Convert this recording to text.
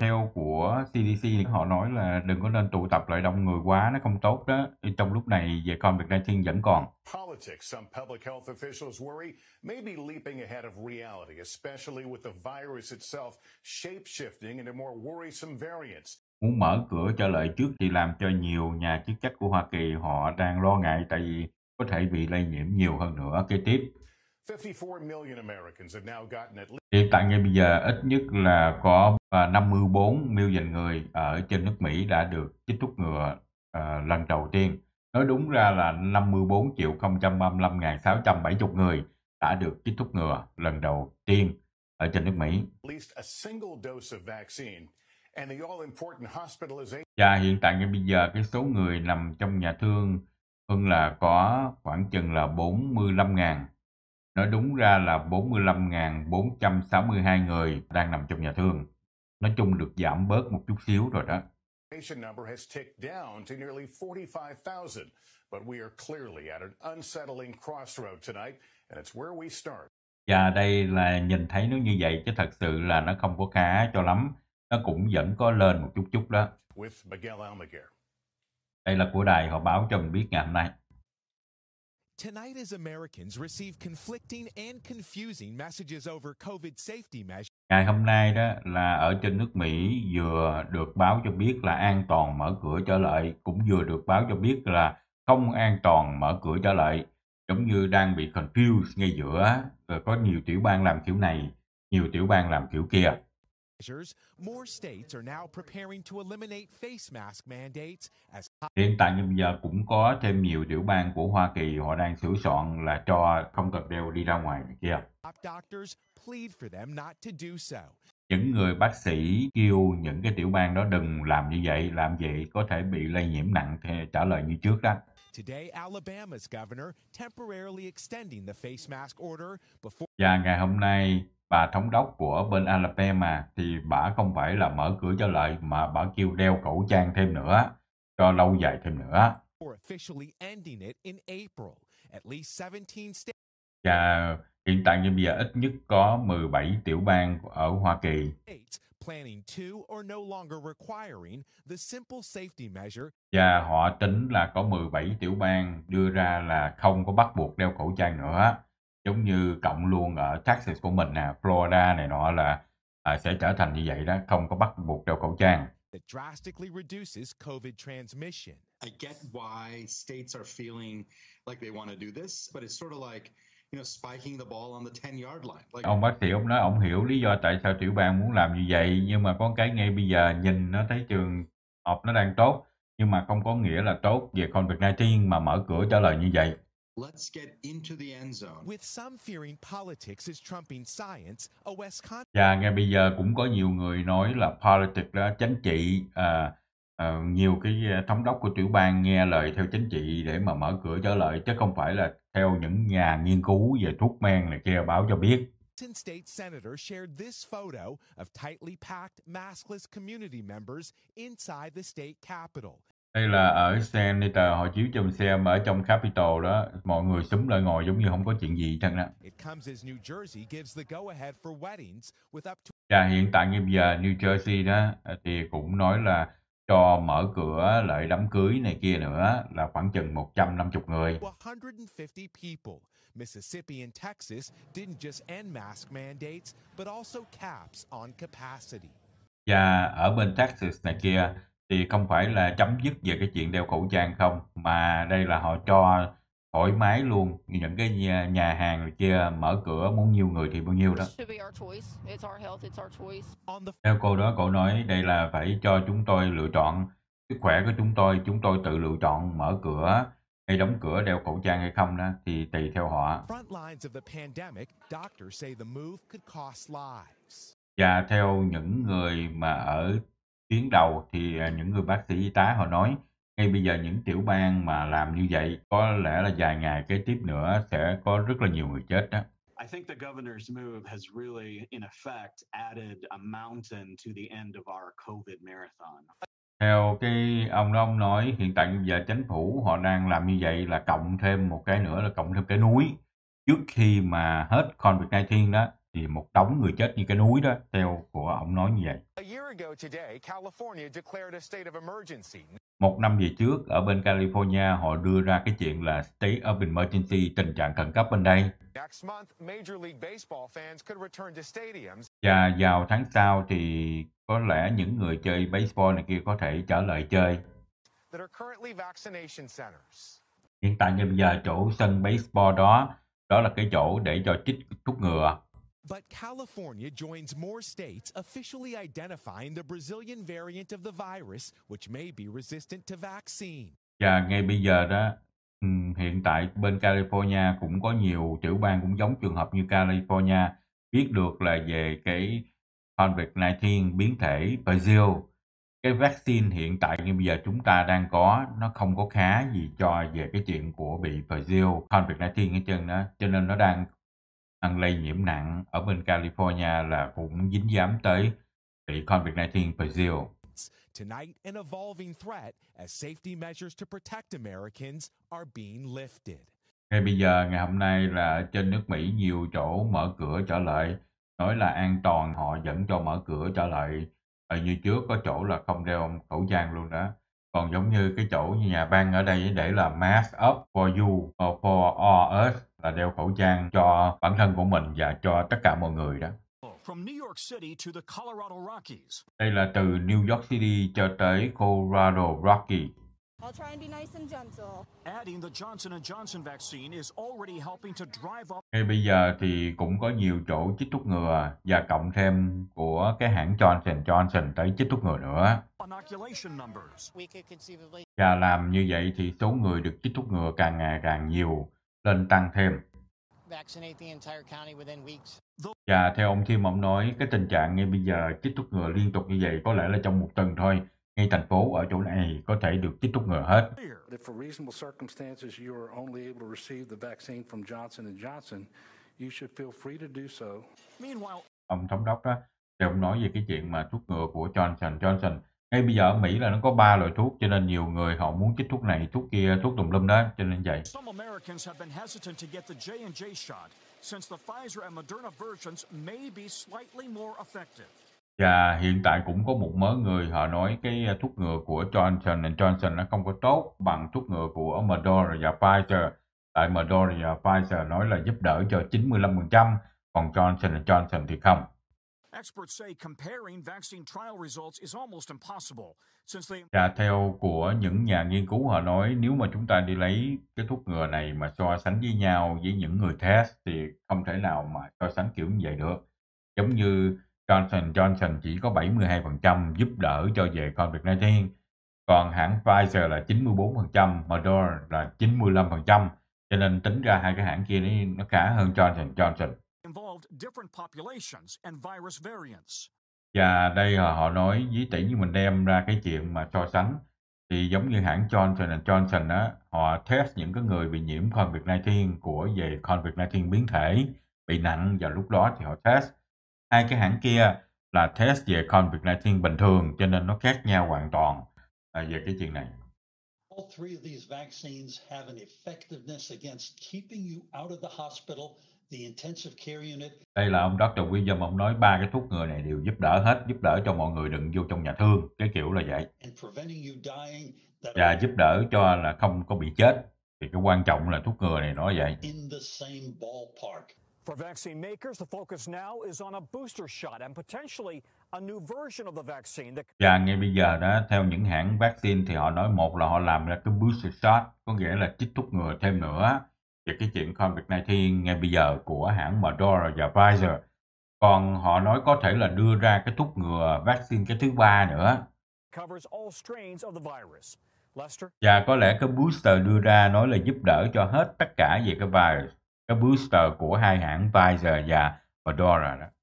theo của CDC họ nói là đừng có nên tụ tập lại đông người quá nó không tốt đó trong lúc này về con Việt Nam Thiên vẫn còn muốn mở cửa trở lại trước thì làm cho nhiều nhà chức trách của Hoa Kỳ họ đang lo ngại tại vì có thể bị lây nhiễm nhiều hơn nữa kế tiếp Hiện tại ngay bây giờ ít nhất là có 54 million người ở trên nước Mỹ đã được chích thuốc ngừa uh, ờ, lần đầu tiên. Nói đúng ra là 54 triệu 035 670 người đã được chích thuốc ngừa lần đầu tiên ở trên nước Mỹ. Và hiện tại ngay bây giờ cái số người nằm trong nhà thương hơn là có khoảng chừng là 45.000 Nói đúng ra là 45.462 người đang nằm trong nhà thương. Nói chung được giảm bớt một chút xíu rồi đó. Và đây là nhìn thấy nó như vậy chứ thật sự là nó không có khá cho lắm. Nó cũng vẫn có lên một chút chút đó. Đây là của đài họ báo cho mình biết ngày hôm nay. Tonight, as Americans receive conflicting and confusing messages over COVID safety measures. Ngày hôm nay đó là ở trên nước Mỹ vừa được báo cho biết là an toàn mở cửa trở lại, cũng vừa được báo cho biết là không an toàn mở cửa trở lại, giống như đang bị confused ngay giữa, có nhiều tiểu bang làm kiểu này, nhiều tiểu bang làm kiểu kia. More states are now preparing to eliminate face mask mandates as Hiện tại thì bây giờ cũng có thêm nhiều tiểu bang của Hoa Kỳ họ đang sửa soạn là cho không cần đeo đi ra ngoài này kia. Những người bác sĩ kêu những cái tiểu bang đó đừng làm như vậy, làm vậy có thể bị lây nhiễm nặng thì trả lời như trước đó. Và ngày hôm nay, bà thống đốc của bên Alabama thì bà không phải là mở cửa cho lại mà bà kêu đeo khẩu trang thêm nữa cho lâu dài thêm nữa. Và hiện tại như bây giờ ít nhất có 17 tiểu bang ở Hoa Kỳ và họ tính là có 17 tiểu bang đưa ra là không có bắt buộc đeo khẩu trang nữa. Giống như cộng luôn ở Texas của mình nè, Florida này nọ là à, sẽ trở thành như vậy đó, không có bắt buộc đeo khẩu trang that drastically reduces COVID transmission. I get why states are feeling like they want to do this, but it's sort of like you know, spiking the ball on the 10 yard line. Like... Ông bác sĩ ông nói ông hiểu lý do tại sao tiểu bang muốn làm như vậy, nhưng mà có cái ngay bây giờ nhìn nó thấy trường học nó đang tốt, nhưng mà không có nghĩa là tốt về COVID-19 mà mở cửa trở lời như vậy. Let's get into the end zone. With some fearing politics is trumping science, a Wisconsin... Và dạ, ngay bây giờ cũng có nhiều người nói là politics đó, chính trị, à, à, nhiều cái à, thống đốc của tiểu bang nghe lời theo chính trị để mà mở cửa trở lại, chứ không phải là theo những nhà nghiên cứu về thuốc men này kia báo cho biết. State senator shared this photo of tightly packed maskless community members inside the state capitol. Đây là ở Senator, họ chiếu chùm xe mà ở trong Capitol đó, mọi người súng lại ngồi giống như không có chuyện gì chẳng hạn. Và hiện tại như giờ New Jersey đó ờ, thì cũng nói là cho mở cửa lại đám cưới này kia nữa là khoảng chừng 150 người. Mississippi and Texas didn't just end mask mandates, but also caps on capacity. Và dạ, ở bên Texas này kia thì không phải là chấm dứt về cái chuyện đeo khẩu trang không, mà đây là họ cho thoải mái luôn, những cái nhà, nhà hàng kia mở cửa muốn nhiều người thì bao nhiêu đó. Theo cô đó, cô nói đây là phải cho chúng tôi lựa chọn sức khỏe của chúng tôi, chúng tôi tự lựa chọn mở cửa hay đóng cửa đeo khẩu trang hay không đó thì tùy theo họ. Và theo những người mà ở chuyến đầu thì à, những người bác sĩ y tá họ nói ngay bây giờ những tiểu bang mà làm như vậy có lẽ là vài ngày kế tiếp nữa sẽ có rất là nhiều người chết đó. I think the governor's move has really, in effect, added a mountain to the end of our COVID marathon. Theo cái ông đó ông nói hiện tại giờ chính phủ họ đang làm như vậy là cộng thêm một cái nữa là cộng thêm cái núi trước khi mà hết COVID-19 đó thì một đống người chết như cái núi đó theo của ông nói như vậy một năm về trước ở bên California họ đưa ra cái chuyện là state of emergency tình trạng khẩn cấp bên đây và vào tháng sau thì có lẽ những người chơi baseball này kia có thể trở lại chơi hiện tại như bây giờ chỗ sân baseball đó đó là cái chỗ để cho chích thuốc ngừa But California joins more states officially identifying the Brazilian variant of the virus, which may be resistant to vaccine. Và ngay bây giờ đó, ừ, hiện tại bên California cũng có nhiều tiểu bang cũng giống trường hợp như California biết được là về cái COVID-19 biến thể Brazil. Cái vaccine hiện tại như bây giờ chúng ta đang có nó không có khá gì cho về cái chuyện của bị Brazil COVID-19 hết trơn đó. Cho nên nó đang ăn lây nhiễm nặng ở bên California là cũng dính dám tới bị COVID-19 Brazil. Tonight, an evolving threat as safety measures to protect Americans are being lifted. Ngay bây giờ, ngày hôm nay là trên nước Mỹ nhiều chỗ mở cửa trở lại. Nói là an toàn họ vẫn cho mở cửa trở lại. Ở ờ, như trước có chỗ là không đeo khẩu trang luôn đó còn giống như cái chỗ như nhà băng ở đây để là mask up for you or uh, for all us là đeo khẩu trang cho bản thân của mình và cho tất cả mọi người đó. Đây là từ New York City cho tới Colorado Rockies. I'll try and be nice and gentle. Adding the Johnson Johnson vaccine is already helping to drive up. Ngay bây giờ thì cũng có nhiều chỗ chích thuốc ngừa và cộng thêm của cái hãng Johnson Johnson tới chích thuốc ngừa nữa. Và làm như vậy thì số người được chích thuốc ngừa càng ngày càng nhiều lên tăng thêm. Và dạ, theo ông Thiêm ông nói, cái tình trạng ngay bây giờ chích thuốc ngừa liên tục như vậy có lẽ là trong một tuần thôi. Ngay thành phố ở chỗ này có thể được chích thuốc ngừa hết. Ông thống đốc đó, thì ông nói về cái chuyện mà thuốc ngừa của Johnson Johnson ngay bây giờ ở Mỹ là nó có ba loại thuốc cho nên nhiều người họ muốn chích thuốc này thuốc kia thuốc tùm lum đó cho nên vậy và hiện tại cũng có một mớ người họ nói cái à, thuốc ngừa của Johnson Johnson nó không có tốt bằng thuốc ngừa của Moderna và Pfizer. Tại Moderna và Pfizer nói là giúp đỡ cho 95%, còn Johnson Johnson thì không. Experts say comparing vaccine trial results is almost impossible since they Dạ theo của những nhà nghiên cứu họ nói nếu mà chúng ta đi lấy cái thuốc ngừa này mà so sánh với nhau với những người test thì không thể nào mà so sánh kiểu như vậy được. Giống như Johnson Johnson chỉ có 72% giúp đỡ cho về COVID-19, còn hãng Pfizer là 94%, Moderna là 95%, cho nên tính ra hai cái hãng kia nó khá hơn Johnson Johnson. Và đây ờ, họ nói ví tỷ như mình đem ra cái chuyện mà so sánh thì giống như hãng Johnson Johnson á, họ test những cái người bị nhiễm COVID-19 của về COVID-19 biến thể bị nặng và lúc đó thì họ test. Hai cái hãng kia là test về COVID-19 bình thường cho nên nó khác nhau hoàn toàn ờ, về cái chuyện này. All three of these vaccines have an effectiveness against keeping you out of the hospital đây là ông Dr. William ông nói ba cái thuốc ngừa này đều giúp đỡ hết giúp đỡ cho mọi người đừng vô trong nhà thương cái kiểu là vậy và giúp đỡ cho là không có bị chết thì cái quan trọng là thuốc ngừa này nói vậy For vaccine makers, the focus now is on a booster shot and potentially a new version of the vaccine that... Và ngay bây giờ đó, theo những hãng vaccine thì họ nói một là họ làm ra cái booster shot, có nghĩa là chích thuốc ngừa thêm nữa về cái chuyện COVID-19 ngay bây giờ của hãng Moderna và Pfizer. Còn họ nói có thể là đưa ra cái thuốc ngừa vaccine cái thứ ba nữa. Và có lẽ cái booster đưa ra nói là giúp đỡ cho hết tất cả về cái virus, cái booster của hai hãng Pfizer và Moderna đó.